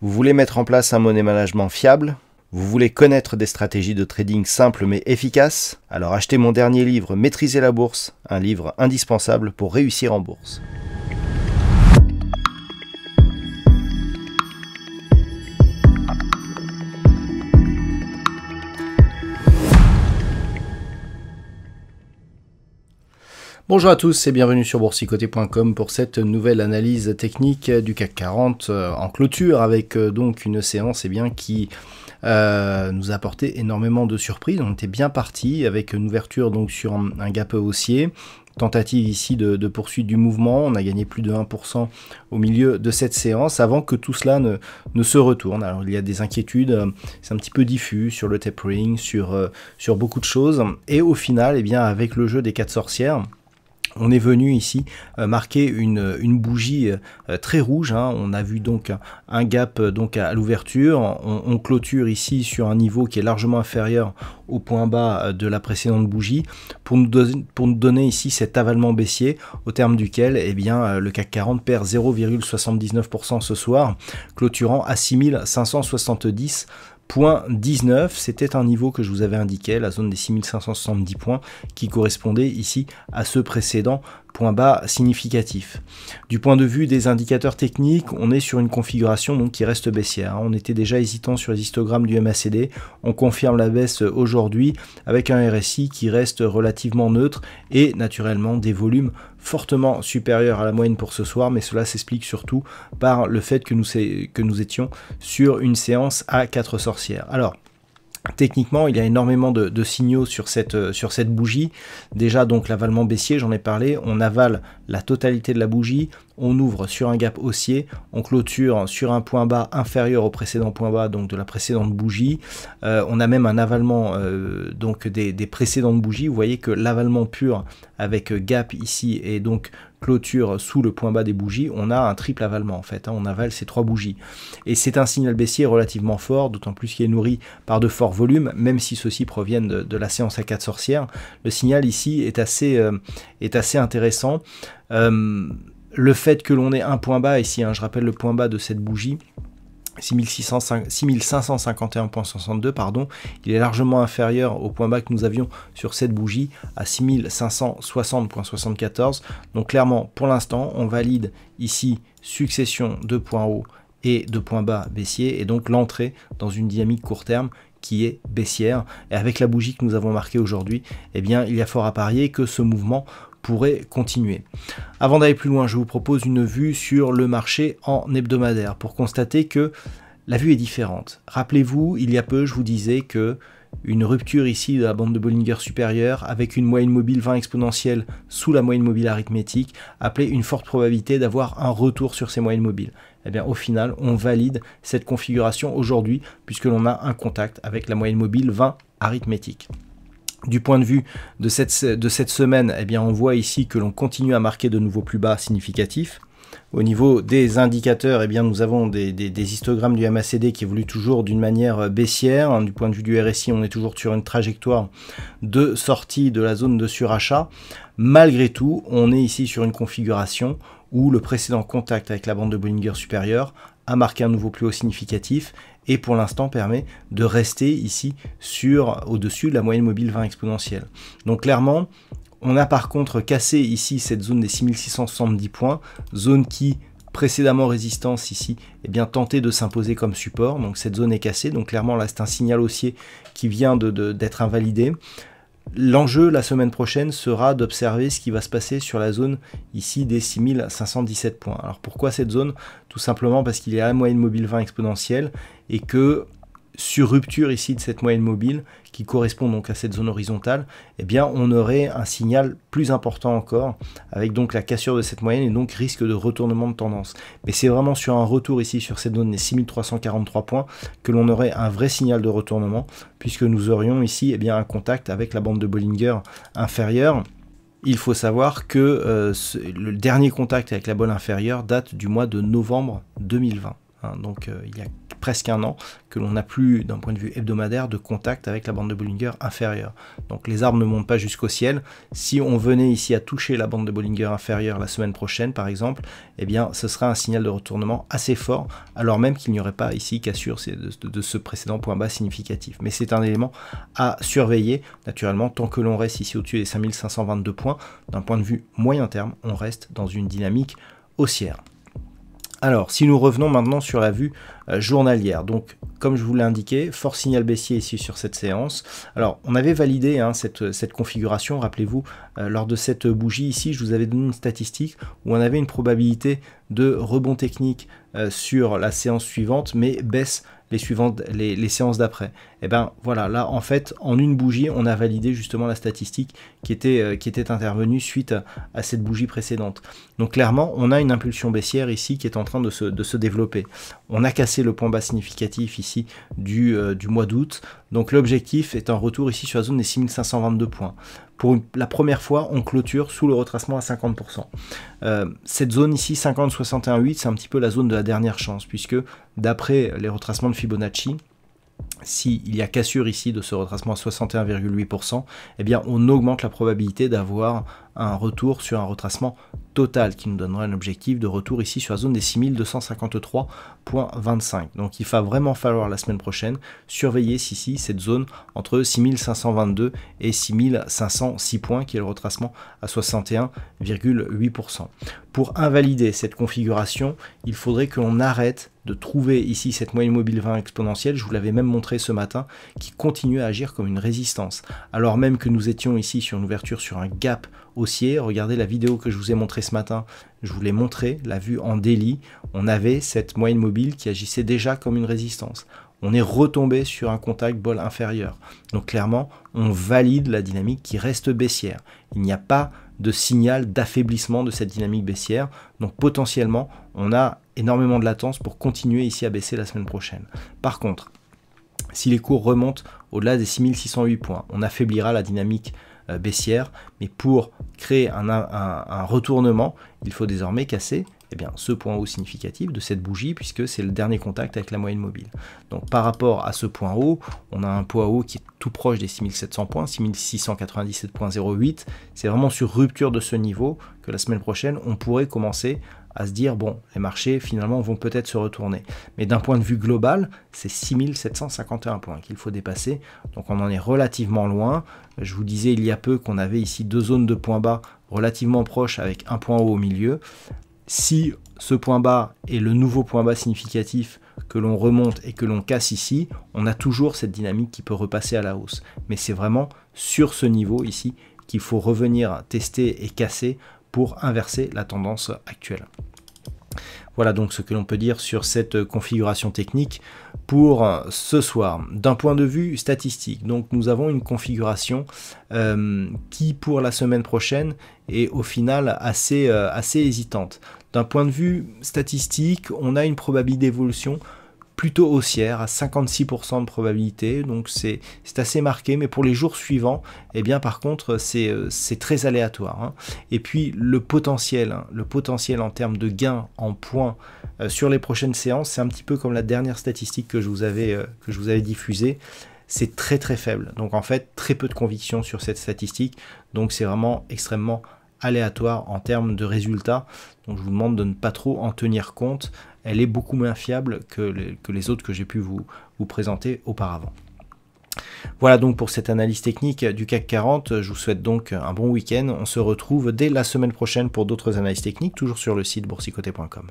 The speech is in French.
Vous voulez mettre en place un monnaie management fiable vous voulez connaître des stratégies de trading simples mais efficaces Alors achetez mon dernier livre Maîtriser la bourse, un livre indispensable pour réussir en bourse. Bonjour à tous et bienvenue sur boursicoté.com pour cette nouvelle analyse technique du CAC 40 euh, en clôture avec euh, donc une séance eh bien, qui euh, nous a apporté énormément de surprises. On était bien parti avec une ouverture donc sur un, gap haussier tentative ici de, poursuite du mouvement. On a gagné plus de 1% au milieu de cette séance avant que tout cela ne, se retourne. Alors il y a des inquiétudes, c'est un petit peu diffus sur le tapering, sur, sur beaucoup de choses. Et au final, et eh bien, avec le jeu des quatre sorcières, on est venu ici euh, marquer une, bougie euh, très rouge. Hein. On a vu donc un gap euh, donc à l'ouverture. On, clôture ici sur un niveau qui est largement inférieur au point bas de la précédente bougie pour nous, donner, pour nous donner ici cet avalement baissier au terme duquel et eh bien, le CAC 40 perd 0,79% ce soir, clôturant à 6570 Point 19, c'était un niveau que je vous avais indiqué, la zone des 6570 points, qui correspondait ici à ce précédent point bas significatif. Du point de vue des indicateurs techniques, on est sur une configuration donc qui reste baissière. Hein. On était déjà hésitant sur les histogrammes du MACD, on confirme la baisse aujourd'hui avec un RSI qui reste relativement neutre et naturellement des volumes fortement supérieurs à la moyenne pour ce soir, mais cela s'explique surtout par le fait que nous, que nous étions sur une séance à 4 sorcières. Alors, Techniquement, il y a énormément de, signaux sur cette, euh, sur cette bougie. Déjà, donc l'avalement baissier, j'en ai parlé, on avale la totalité de la bougie, on ouvre sur un gap haussier, on clôture sur un point bas inférieur au précédent point bas, donc de la précédente bougie. Euh, on a même un avalement euh, donc des, précédentes bougies. Vous voyez que l'avalement pur avec gap ici et donc clôture sous le point bas des bougies, on a un triple avalement en fait, hein. on avale ces trois bougies. Et c'est un signal baissier relativement fort, d'autant plus qu'il est nourri par de forts volumes, même si ceux-ci proviennent de, la séance à quatre sorcières. Le signal ici est assez, euh, est assez intéressant le fait que l'on ait un point bas ici, hein, je rappelle le point bas de cette bougie, 6551.62, pardon, il est largement inférieur au point bas que nous avions sur cette bougie à 6560.74. Donc clairement, pour l'instant, on valide ici succession de points hauts et de points bas baissiers, et donc l'entrée dans une dynamique court terme qui est baissière. Et avec la bougie que nous avons marquée aujourd'hui, eh bien, il y a fort à parier que ce mouvement pourrait continuer. Avant d'aller plus loin, je vous propose une vue sur le marché en hebdomadaire pour constater que la vue est différente. Rappelez-vous, il y a peu, je vous disais que une rupture ici de la bande de Bollinger supérieure avec une moyenne mobile 20 exponentielle sous la moyenne mobile arithmétique appelait une forte probabilité d'avoir un retour sur ces moyennes mobiles. Eh bien, au final, on valide cette configuration aujourd'hui puisque l'on a un contact avec la moyenne mobile 20 arithmétique. Du point de vue de cette, de cette semaine, eh bien, on voit ici que l'on continue à marquer de nouveaux plus bas significatifs. Au niveau des indicateurs, eh bien, nous avons des, histogrammes du MACD qui évoluent toujours d'une manière euh, baissière. Hein, du point de vue du RSI, on est toujours sur une trajectoire de sortie de la zone de surachat. Malgré tout, on est ici sur une configuration où le précédent contact avec la bande de Bollinger supérieure a marqué un nouveau plus haut significatif et pour l'instant permet de rester ici sur au-dessus de la moyenne mobile 20 exponentielle. Donc clairement, on a par contre cassé ici cette zone des 6670 points, zone qui précédemment résistance ici, et eh bien tenté de s'imposer comme support. Donc cette zone est cassée, donc clairement là c'est un signal haussier qui vient d'être invalidé. L'enjeu la semaine prochaine sera d'observer ce qui va se passer sur la zone ici des 6517 points. Alors pourquoi cette zone Tout simplement parce qu'il y a la moyenne mobile 20 exponentielle et que sur rupture ici de cette moyenne mobile, qui correspond donc à cette zone horizontale, eh bien on aurait un signal plus important encore, avec donc la cassure de cette moyenne et donc risque de retournement de tendance. Mais c'est vraiment sur un retour ici sur cette zone des 6343 points que l'on aurait un vrai signal de retournement, puisque nous aurions ici eh bien, un contact avec la bande de Bollinger inférieure, il faut savoir que euh, le dernier contact avec la bande inférieure date du mois de novembre 2020. Hein, donc euh, il y a presque un an que l'on n'a plus, d'un point de vue hebdomadaire, de contact avec la bande de Bollinger inférieure. Donc les arbres ne montent pas jusqu'au ciel. Si on venait ici à toucher la bande de Bollinger inférieure la semaine prochaine, par exemple, eh bien ce sera un signal de retournement assez fort, alors même qu'il n'y aurait pas ici qu'à sûr de ce précédent point bas significatif. Mais c'est un élément à surveiller, naturellement, tant que l'on reste ici au-dessus des 5522 points, d'un point de vue moyen terme, on reste dans une dynamique haussière. Alors, si nous revenons maintenant sur la vue euh, journalière, donc comme je vous l'ai indiqué, fort signal baissier ici sur cette séance. Alors, on avait validé hein, cette, configuration, rappelez-vous, euh, lors de cette bougie ici, je vous avais donné une statistique où on avait une probabilité de rebond technique euh, sur la séance suivante, mais baisse les suivantes, les, séances d'après. Et eh ben voilà, là en fait, en une bougie, on a validé justement la statistique qui était, euh, qui était intervenue suite à, cette bougie précédente. Donc clairement, on a une impulsion baissière ici qui est en train de se, développer. On a cassé le point bas significatif ici du, euh, du mois d'août. Donc l'objectif est un retour ici sur la zone des 6522 points pour la première fois, on clôture sous le retracement à 50%. Euh, cette zone ici, 50-61-8, c'est un petit peu la zone de la dernière chance, puisque d'après les retracements de Fibonacci, s'il y a cassure ici de ce retracement à 61,8%, eh bien on augmente la probabilité d'avoir un retour sur un retracement total qui nous donnera un objectif de retour ici sur la zone des 6253.25. Donc il va vraiment falloir la semaine prochaine surveiller si, cette zone entre 6522 et 6506 points qui est le retracement à 61,8%. Pour invalider cette configuration, il faudrait que l'on arrête de trouver ici cette moyenne mobile 20 exponentielle, je vous l'avais même montré ce matin, qui continue à agir comme une résistance, alors même que nous étions ici sur une ouverture sur un gap Regardez la vidéo que je vous ai montrée ce matin. Je vous l'ai montré, la vue en délit. On avait cette moyenne mobile qui agissait déjà comme une résistance. On est retombé sur un contact bol inférieur. Donc clairement, on valide la dynamique qui reste baissière. Il n'y a pas de signal d'affaiblissement de cette dynamique baissière. Donc potentiellement, on a énormément de latence pour continuer ici à baisser la semaine prochaine. Par contre, si les cours remontent au-delà des 6608 points, on affaiblira la dynamique euh, baissière, mais pour créer un, retournement, il faut désormais casser eh bien, ce point haut significatif de cette bougie, puisque c'est le dernier contact avec la moyenne mobile. Donc par rapport à ce point haut, on a un point haut qui est tout proche des 6700 points, 6697.08. C'est vraiment sur rupture de ce niveau que la semaine prochaine, on pourrait commencer à se dire, bon, les marchés finalement vont peut-être se retourner. Mais d'un point de vue global, c'est 6751 points qu'il faut dépasser. Donc on en est relativement loin. Je vous disais il y a peu qu'on avait ici deux zones de points bas relativement proches avec un point haut au milieu. Si ce point bas est le nouveau point bas significatif que l'on remonte et que l'on casse ici, on a toujours cette dynamique qui peut repasser à la hausse. Mais c'est vraiment sur ce niveau ici qu'il faut revenir tester et casser pour inverser la tendance actuelle. Voilà donc ce que l'on peut dire sur cette configuration technique pour ce soir. D'un point de vue statistique, donc nous avons une configuration euh, qui pour la semaine prochaine est au final assez, euh, assez hésitante. D'un point de vue statistique, on a une probabilité d'évolution plutôt haussière à 56% de probabilité, donc c'est assez marqué, mais pour les jours suivants, eh bien par contre c'est euh, très aléatoire. Hein. Et puis le potentiel, hein, le potentiel en termes de gains en points euh, sur les prochaines séances, c'est un petit peu comme la dernière statistique que je vous avais, euh, que je vous avais diffusée c'est très très faible. Donc en fait, très peu de conviction sur cette statistique. Donc c'est vraiment extrêmement aléatoire en termes de résultats. Donc je vous demande de ne pas trop en tenir compte. Elle est beaucoup moins fiable que les, autres que j'ai pu vous, vous présenter auparavant. Voilà donc pour cette analyse technique du CAC 40. Je vous souhaite donc un bon week-end. On se retrouve dès la semaine prochaine pour d'autres analyses techniques, toujours sur le site boursicoté.com.